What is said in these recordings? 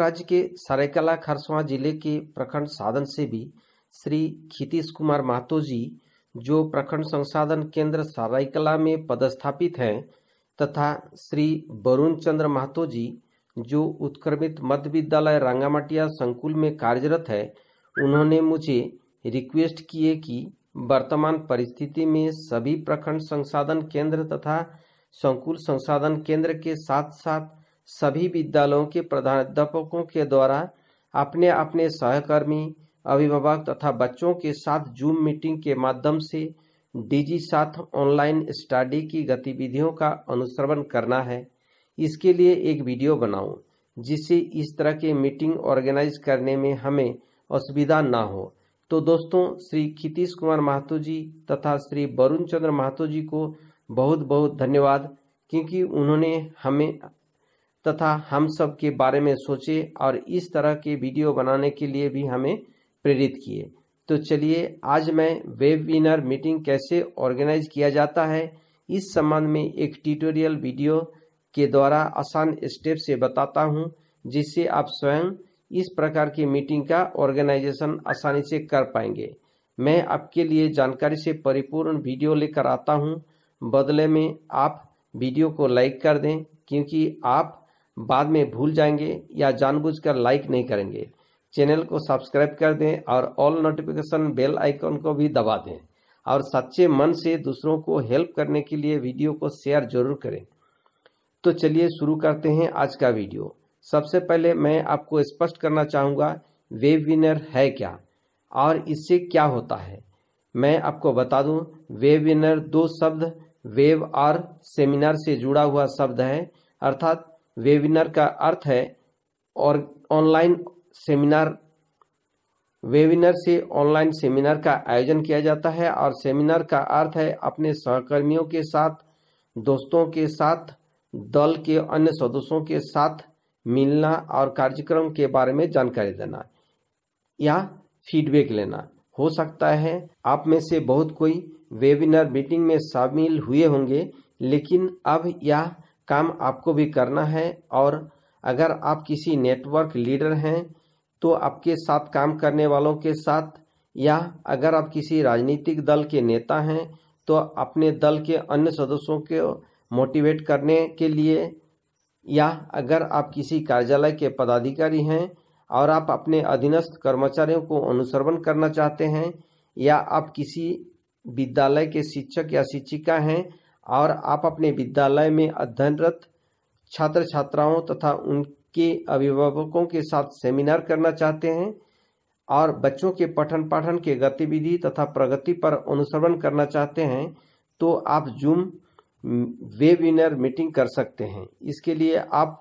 राज्य के सरायकला खरसवा जिले के प्रखंड साधन से भी श्री खितीश कुमार महतो जी जो प्रखंड संसाधन केंद्र सरायकला में पदस्थापित हैं तथा श्री वरुण चंद्र महतो जी जो उत्क्रमित मध्य विद्यालय रंगामाटिया संकुल में कार्यरत है उन्होंने मुझे रिक्वेस्ट किए कि वर्तमान परिस्थिति में सभी प्रखंड संसाधन केंद्र तथा संकुल संसाधन केंद्र के साथ साथ सभी विद्यालयों के प्रधानाध्यापकों के द्वारा अपने अपने सहकर्मी अभिभावक तथा बच्चों के साथ जूम मीटिंग के माध्यम से डीजी साथ ऑनलाइन स्टडी की गतिविधियों का अनुसरण करना है इसके लिए एक वीडियो बनाऊं जिससे इस तरह के मीटिंग ऑर्गेनाइज करने में हमें असुविधा ना हो तो दोस्तों श्री खितीश कुमार महातो जी तथा श्री वरुण चंद्र महातो जी को बहुत बहुत धन्यवाद क्योंकि उन्होंने हमें तथा हम सब के बारे में सोचे और इस तरह के वीडियो बनाने के लिए भी हमें प्रेरित किए तो चलिए आज मैं वेबिनार मीटिंग कैसे ऑर्गेनाइज किया जाता है इस संबंध में एक ट्यूटोरियल वीडियो के द्वारा आसान स्टेप से बताता हूँ जिससे आप स्वयं इस प्रकार की मीटिंग का ऑर्गेनाइजेशन आसानी से कर पाएंगे मैं आपके लिए जानकारी से परिपूर्ण वीडियो लेकर आता हूँ बदले में आप वीडियो को लाइक कर दें क्योंकि आप बाद में भूल जाएंगे या जानबूझकर लाइक नहीं करेंगे चैनल को सब्सक्राइब कर दें और ऑल नोटिफिकेशन बेल आइकन को भी दबा दें और सच्चे मन से दूसरों को हेल्प करने के लिए वीडियो को शेयर जरूर करें तो चलिए शुरू करते हैं आज का वीडियो सबसे पहले मैं आपको स्पष्ट करना चाहूँगा वेब विनर है क्या और इससे क्या होता है मैं आपको बता दूं वेब विनर दो शब्द वेब और सेमिनार से जुड़ा हुआ शब्द है अर्थात वेबिनार का अर्थ है और ऑनलाइन सेमिनार वेबिनार से ऑनलाइन सेमिनार का आयोजन किया जाता है और सेमिनार का अर्थ है अपने सहकर्मियों के साथ दोस्तों के साथ दल के अन्य सदस्यों के साथ मिलना और कार्यक्रम के बारे में जानकारी देना या फीडबैक लेना हो सकता है आप में से बहुत कोई वेबिनार मीटिंग में शामिल हुए होंगे लेकिन अब यह काम आपको भी करना है और अगर आप किसी नेटवर्क लीडर हैं तो आपके साथ काम करने वालों के साथ या अगर आप किसी राजनीतिक दल के नेता हैं तो अपने दल के अन्य सदस्यों को मोटिवेट करने के लिए या अगर आप किसी कार्यालय के पदाधिकारी हैं और आप अपने अधीनस्थ कर्मचारियों को अनुसरण करना चाहते हैं या आप किसी विद्यालय के शिक्षक या शिक्षिका हैं और आप अपने विद्यालय में अध्ययनरत छात्र छात्राओं तथा उनके अभिभावकों के साथ सेमिनार करना चाहते हैं और बच्चों के पठन पाठन के गतिविधि तथा प्रगति पर अनुसरण करना चाहते हैं तो आप जूम वेबिनर मीटिंग कर सकते हैं इसके लिए आप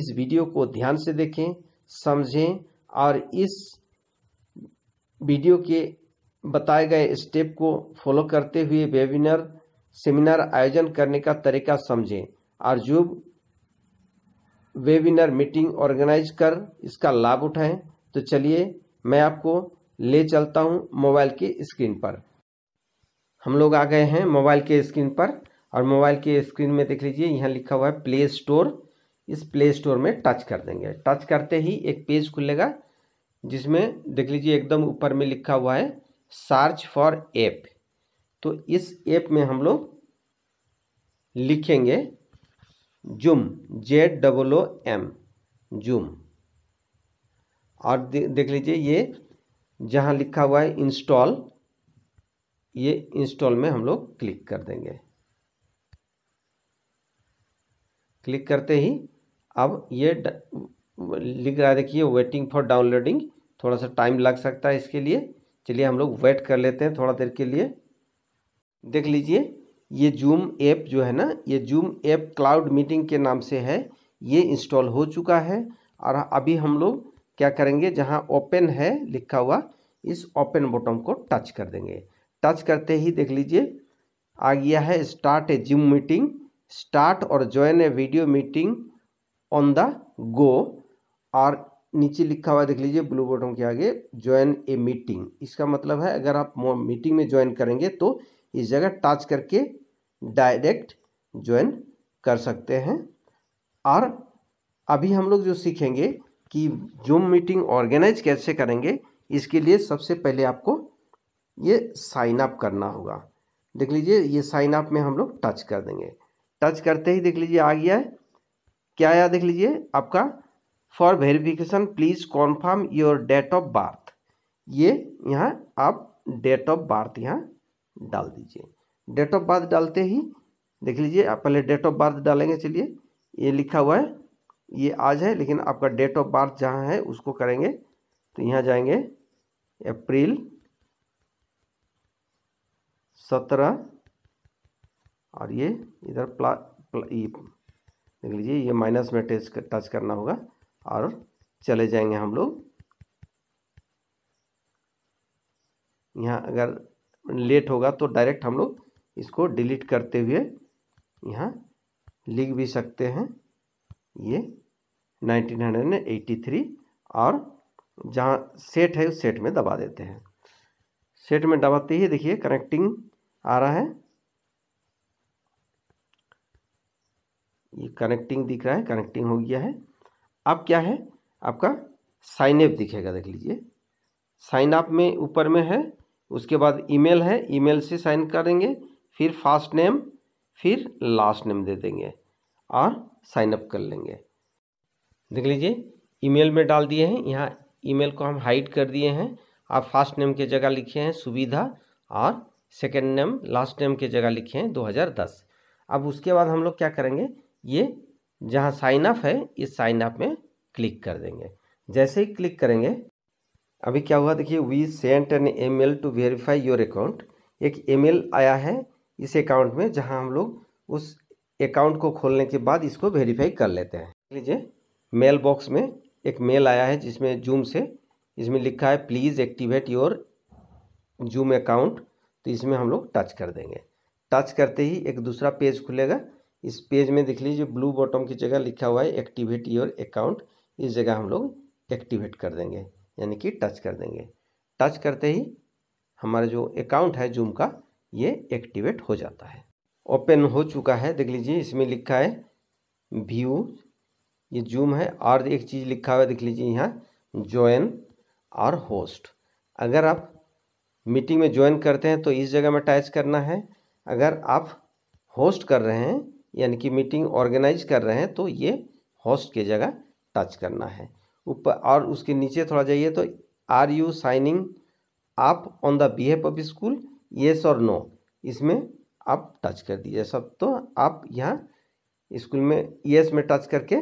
इस वीडियो को ध्यान से देखें समझें और इस वीडियो के बताए गए स्टेप को फॉलो करते हुए वेबिनर सेमिनार आयोजन करने का तरीका समझें जो वेबिनार मीटिंग ऑर्गेनाइज कर इसका लाभ उठाएं तो चलिए मैं आपको ले चलता हूं मोबाइल की स्क्रीन पर हम लोग आ गए हैं मोबाइल के स्क्रीन पर और मोबाइल के स्क्रीन में देख लीजिए यहाँ लिखा हुआ है प्ले स्टोर इस प्ले स्टोर में टच कर देंगे टच करते ही एक पेज खुलेगा जिसमें देख लीजिए एकदम ऊपर में लिखा हुआ है सर्च फॉर ऐप तो इस ऐप में हम लोग लिखेंगे zoom Z double O M zoom और दे, देख लीजिए ये जहाँ लिखा हुआ है इंस्टॉल ये इंस्टॉल में हम लोग क्लिक कर देंगे क्लिक करते ही अब ये द, लिख रहा है देखिए वेटिंग फॉर डाउनलोडिंग थोड़ा सा टाइम लग सकता है इसके लिए चलिए हम लोग वेट कर लेते हैं थोड़ा देर के लिए देख लीजिए ये जूम ऐप जो है ना ये जूम ऐप क्लाउड मीटिंग के नाम से है ये इंस्टॉल हो चुका है और अभी हम लोग क्या करेंगे जहाँ ओपन है लिखा हुआ इस ओपन बटन को टच कर देंगे टच करते ही देख लीजिए आ गया है start a zoom meeting start और join a video meeting on the go और नीचे लिखा हुआ देख लीजिए ब्लू बटन के आगे ज्वाइन ए मीटिंग इसका मतलब है अगर आप मीटिंग में ज्वाइन करेंगे तो इस जगह टच करके डायरेक्ट ज्वाइन कर सकते हैं और अभी हम लोग जो सीखेंगे कि जूम मीटिंग ऑर्गेनाइज कैसे करेंगे इसके लिए सबसे पहले आपको ये साइन अप करना होगा देख लीजिए ये साइन अप में हम लोग टच कर देंगे टच करते ही देख लीजिए आ गया है क्या आया देख लीजिए आपका for verification please confirm your date of birth ये यहाँ आप डेट ऑफ बर्थ यहाँ डाल दीजिए डेट ऑफ बर्थ डालते ही देख लीजिए आप पहले डेट ऑफ बर्थ डालेंगे चलिए ये लिखा हुआ है ये आज है लेकिन आपका डेट ऑफ बर्थ जहाँ है उसको करेंगे तो यहाँ जाएंगे अप्रैल सत्रह और ये इधर प्ला, प्ला ये देख लीजिए ये माइनस में कर, टच करना होगा और चले जाएंगे हम लोग यहाँ अगर लेट होगा तो डायरेक्ट हम लोग इसको डिलीट करते हुए यहाँ लिख भी सकते हैं ये 1983 और जहाँ सेट है उस सेट में दबा देते हैं सेट में दबाते ही देखिए कनेक्टिंग आ रहा है ये कनेक्टिंग दिख रहा है कनेक्टिंग हो गया है अब क्या है आपका साइन अप दिखेगा देख लीजिए साइन अप में ऊपर में है उसके बाद ईमेल है ईमेल से साइन करेंगे फिर फास्ट नेम फिर लास्ट नेम दे देंगे और साइन अप कर लेंगे देख लीजिए ईमेल में डाल दिए हैं यहाँ ईमेल को हम हाइड कर दिए हैं आप फर्स्ट नेम के जगह लिखे हैं सुविधा और सेकेंड नेम लास्ट नेम के जगह लिखे हैं 2010 अब उसके बाद हम लोग क्या करेंगे ये जहाँ साइन अप है इस साइन अप में क्लिक कर देंगे जैसे ही क्लिक करेंगे अभी क्या हुआ देखिए we sent an email to verify your account एक ई आया है इस अकाउंट में जहाँ हम लोग उस अकाउंट को खोलने के बाद इसको वेरीफाई कर लेते हैं लीजिए मेल बॉक्स में एक मेल आया है जिसमें जूम से इसमें लिखा है please activate your zoom account तो इसमें हम लोग टच कर देंगे टच करते ही एक दूसरा पेज खुलेगा इस पेज में देख लीजिए ब्लू बॉटम की जगह लिखा हुआ है एक्टिवेट योर अकाउंट इस जगह हम लोग एक्टिवेट कर देंगे यानी कि टच कर देंगे टच करते ही हमारा जो अकाउंट है जूम का ये एक्टिवेट हो जाता है ओपन हो चुका है देख लीजिए इसमें लिखा है व्यू ये जूम है और एक चीज़ लिखा हुआ देख लीजिए यहाँ ज्वाइन और होस्ट अगर आप मीटिंग में ज्वाइन करते हैं तो इस जगह में अटैच करना है अगर आप होस्ट कर रहे हैं यानी कि मीटिंग ऑर्गेनाइज कर रहे हैं तो ये होस्ट की जगह टच करना है ऊपर और उसके नीचे थोड़ा जाइए तो आर यू साइनिंग आप on the behalf of school yes और नो इसमें आप टच कर दीजिए सब तो आप यहाँ स्कूल में येस में टच करके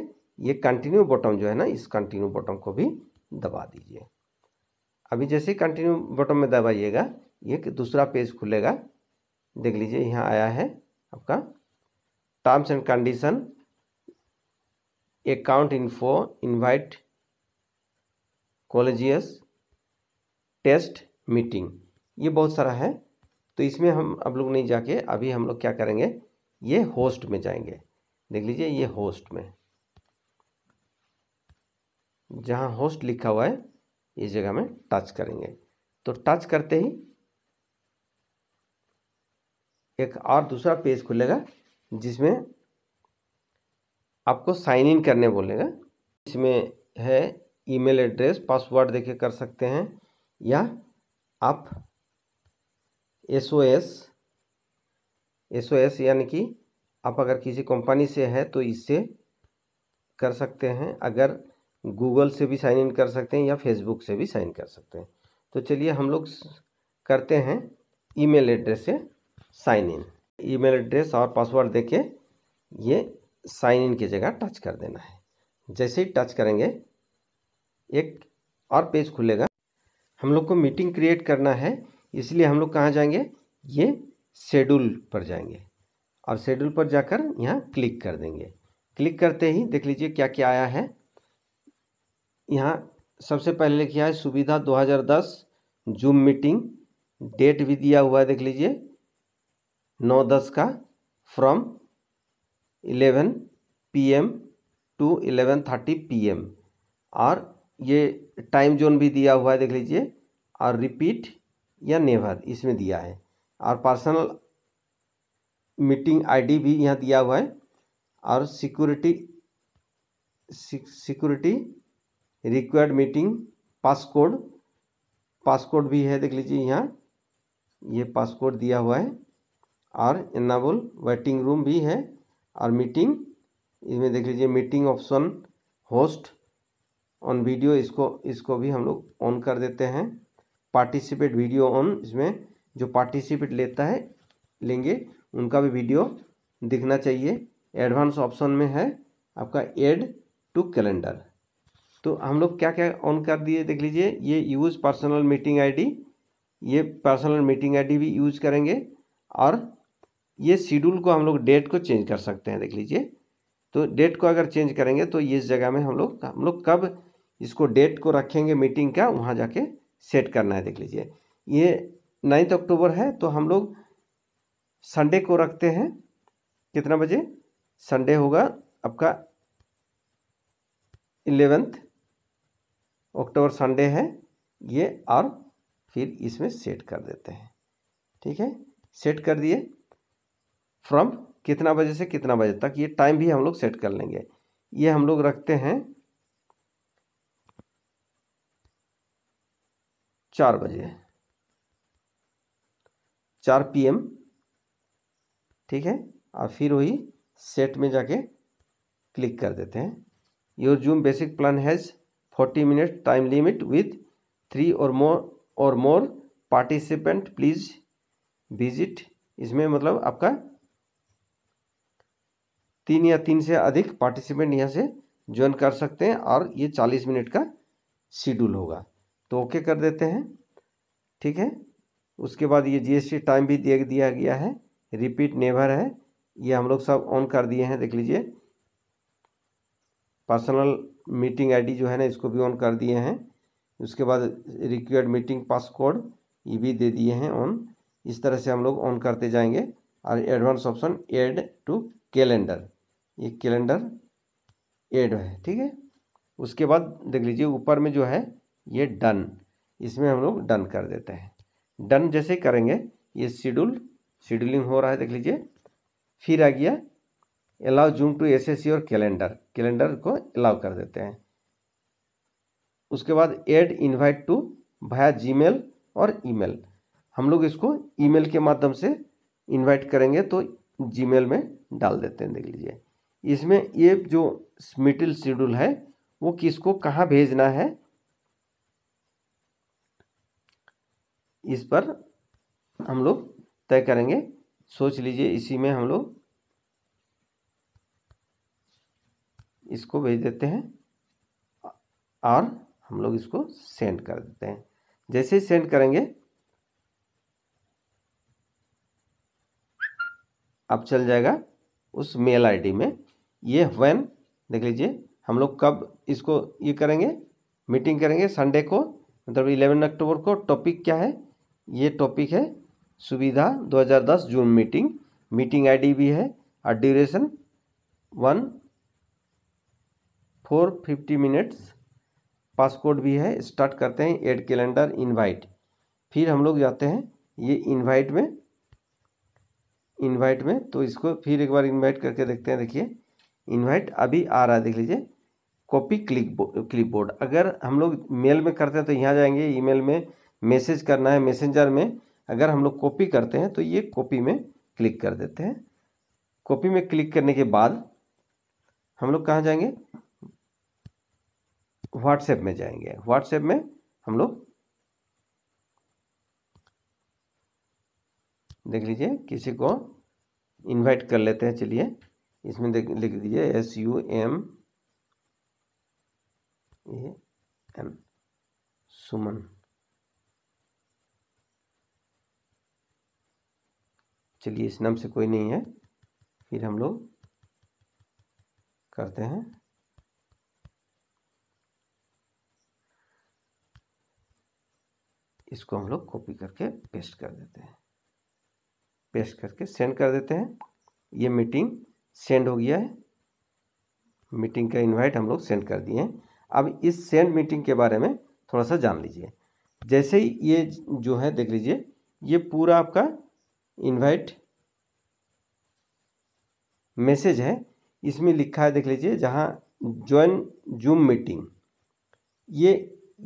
ये कंटिन्यू बॉटम जो है ना इस कंटिन्यू बॉटम को भी दबा दीजिए अभी जैसे कंटिन्यू बॉटम में दबाइएगा ये दूसरा पेज खुलेगा देख लीजिए यहाँ आया है आपका terms and condition account info invite colleagues test meeting ये बहुत सारा है तो इसमें हम अब लोग नहीं जाके अभी हम लोग क्या करेंगे ये होस्ट में जाएंगे देख लीजिए ये होस्ट में जहाँ होस्ट लिखा हुआ है इस जगह में टच करेंगे तो टच करते ही एक और दूसरा पेज खुलेगा जिसमें आपको साइन इन करने बोलेगा इसमें है ईमेल एड्रेस पासवर्ड देके कर सकते हैं या आप S O S S O S यानी कि आप अगर किसी कंपनी से है तो इससे कर सकते हैं अगर गूगल से भी साइन इन कर सकते हैं या फेसबुक से भी साइन कर सकते हैं तो चलिए हम लोग करते हैं ईमेल एड्रेस से साइन इन ईमेल एड्रेस और पासवर्ड देके ये साइन इन की जगह टच कर देना है जैसे ही टच करेंगे एक और पेज खुलेगा हम लोग को मीटिंग क्रिएट करना है इसलिए हम लोग कहाँ जाएंगे ये शेड्यूल पर जाएंगे और शेड्यूल पर जाकर यहाँ क्लिक कर देंगे क्लिक करते ही देख लीजिए क्या क्या आया है यहाँ सबसे पहले लिखा है सुविधा 2010 जूम मीटिंग डेट भी दिया हुआ है देख लीजिए नौ दस का from eleven PM to eleven thirty PM और ये टाइम जोन भी दिया हुआ है देख लीजिए और रिपीट या नेवर इसमें दिया है और पर्सनल मीटिंग आईडी भी यहाँ दिया हुआ है और security security required meeting passcode passcode भी है देख लीजिए यहाँ ये पासकोड दिया हुआ है और इनाबुल वेटिंग रूम भी है और मीटिंग इसमें देख लीजिए meeting option host on video इसको इसको भी हम लोग ऑन कर देते हैं पार्टिसिपेट वीडियो ऑन इसमें जो पार्टिसिपेट लेता है लेंगे उनका भी वीडियो दिखना चाहिए एडवांस ऑप्शन में है आपका एड टू कैलेंडर तो हम लोग क्या क्या ऑन कर दिए देख लीजिए ये यूज़ पर्सनल मीटिंग आईडी ये पर्सनल मीटिंग आईडी भी यूज करेंगे और ये शेड्यूल को हम लोग डेट को चेंज कर सकते हैं देख लीजिए तो डेट को अगर चेंज करेंगे तो इस जगह में हम लोग हम लोग कब इसको डेट को रखेंगे मीटिंग का वहाँ जाके सेट करना है देख लीजिए ये नाइन्थ अक्टूबर है तो हम लोग संडे को रखते हैं कितना बजे संडे होगा आपका इलेवेंथ अक्टूबर संडे है ये और फिर इसमें सेट कर देते हैं ठीक है सेट कर दिए फ्रॉम कितना बजे से कितना बजे तक ये टाइम भी हम लोग सेट कर लेंगे ये हम लोग रखते हैं चार बजे चार पीएम ठीक है और फिर वही सेट में जाके क्लिक कर देते हैं your zoom basic plan has forty minute time limit with three और मोर और मोर पार्टिसिपेंट प्लीज विजिट इसमें मतलब आपका तीन या तीन से अधिक पार्टिसिपेंट यहाँ से ज्वाइन कर सकते हैं और ये चालीस मिनट का शेड्यूल होगा तो ओके कर देते हैं ठीक है उसके बाद ये जीएसटी टाइम भी दे दिया गया है रिपीट नेवर है ये हम लोग सब ऑन कर दिए हैं देख लीजिए पर्सनल मीटिंग आईडी जो है ना इसको भी ऑन कर दिए हैं उसके बाद रिक्वायर्ड मीटिंग पास कोड ये भी दे दिए हैं ऑन इस तरह से हम लोग ऑन करते जाएंगे और advance option add to calendar ये कैलेंडर एड है ठीक है उसके बाद देख लीजिए ऊपर में जो है ये डन इसमें हम लोग डन कर देते हैं डन जैसे करेंगे ये शेड्यूल शेड्यूलिंग हो रहा है देख लीजिए फिर आ गया allow zoom to access और कैलेंडर कैलेंडर को अलाउ कर देते हैं उसके बाद एड इनवाइट टू भाया जीमेल और ईमेल हम लोग इसको ईमेल के माध्यम से इनवाइट करेंगे तो जीमेल में डाल देते हैं देख लीजिए इसमें ये जो मिटिल शेड्यूल है वो किसको कहाँ भेजना है इस पर हम लोग तय करेंगे सोच लीजिए इसी में हम लोग इसको भेज देते हैं और हम लोग इसको सेंड कर देते हैं जैसे ही सेंड करेंगे अब चल जाएगा उस मेल आईडी में ये व्हेन देख लीजिए हम लोग कब इसको ये करेंगे मीटिंग करेंगे संडे को मतलब इलेवन अक्टूबर को टॉपिक क्या है ये टॉपिक है सुविधा 2010 जून मीटिंग मीटिंग आईडी भी है और duration one four fifty minutes passcode भी है स्टार्ट करते हैं एड कैलेंडर इनवाइट फिर हम लोग जाते हैं ये इनवाइट में इनवाइट में तो इसको फिर एक बार इनवाइट करके देखते हैं देखिए इनवाइट अभी आ रहा है देख लीजिए कॉपी क्लिक बो, क्लिप बोर्ड अगर हम लोग मेल में करते हैं तो यहाँ जाएंगे ईमेल में मैसेज करना है मैसेंजर में अगर हम लोग कॉपी करते हैं तो ये कॉपी में क्लिक कर देते हैं कॉपी में क्लिक करने के बाद हम लोग कहाँ जाएंगे व्हाट्सएप में जाएंगे व्हाट्सएप में हम लोग देख लीजिए किसी को इनवाइट कर लेते हैं चलिए इसमें देख लिख दीजिए S U M A N Suman चलिए इस नाम से कोई नहीं है फिर हम लोग करते हैं इसको हम लोग कॉपी करके पेस्ट कर देते हैं पेस्ट करके सेंड कर देते हैं ये मीटिंग सेंड हो गया है मीटिंग का इनवाइट हम लोग सेंड कर दिए हैं अब इस सेंड मीटिंग के बारे में थोड़ा सा जान लीजिए जैसे ही ये जो है देख लीजिए ये पूरा आपका इनवाइट मैसेज है इसमें लिखा है देख लीजिए जहाँ ज्वाइन जूम मीटिंग ये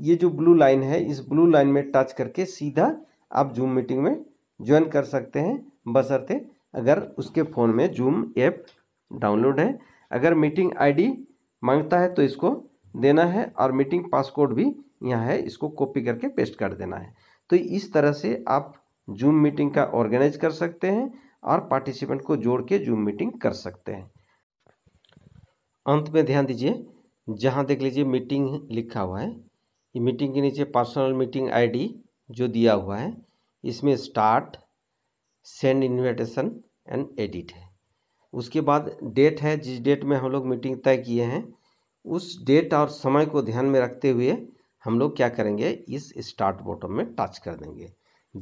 ये जो ब्लू लाइन है इस ब्लू लाइन में टच करके सीधा आप जूम मीटिंग में ज्वाइन कर सकते हैं बसरते अगर उसके फ़ोन में जूम ऐप डाउनलोड है अगर मीटिंग आईडी मांगता है तो इसको देना है और मीटिंग पासकोड भी यहाँ है इसको कॉपी करके पेस्ट कर देना है तो इस तरह से आप जूम मीटिंग का ऑर्गेनाइज कर सकते हैं और पार्टिसिपेंट को जोड़ के जूम मीटिंग कर सकते हैं अंत में ध्यान दीजिए जहाँ देख लीजिए मीटिंग लिखा हुआ है मीटिंग के नीचे पर्सनल मीटिंग आईडी जो दिया हुआ है इसमें start send invitation and edit है उसके बाद डेट है जिस डेट में हम लोग मीटिंग तय किए हैं उस डेट और समय को ध्यान में रखते हुए हम लोग क्या करेंगे इस स्टार्ट बॉटम में टच कर देंगे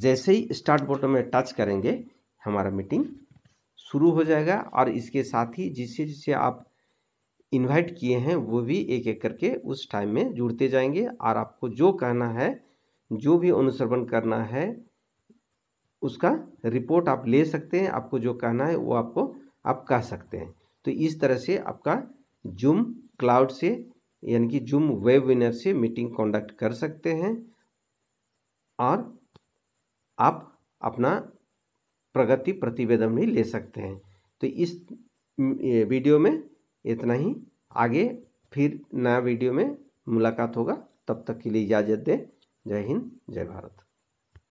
जैसे ही स्टार्ट बटन में टच करेंगे हमारा मीटिंग शुरू हो जाएगा और इसके साथ ही जिसे जिसे आप इनवाइट किए हैं वो भी एक एक करके उस टाइम में जुड़ते जाएंगे और आपको जो कहना है जो भी अनुसरण करना है उसका रिपोर्ट आप ले सकते हैं आपको जो कहना है वो आपको आप कह सकते हैं तो इस तरह से आपका जूम क्लाउड से यानी कि जूम वेब विनर से मीटिंग कंडक्ट कर सकते हैं और आप अपना प्रगति प्रतिवेदन भी ले सकते हैं तो इस वीडियो में इतना ही आगे फिर नया वीडियो में मुलाकात होगा तब तक के लिए इजाज़त दें जय हिंद जय भारत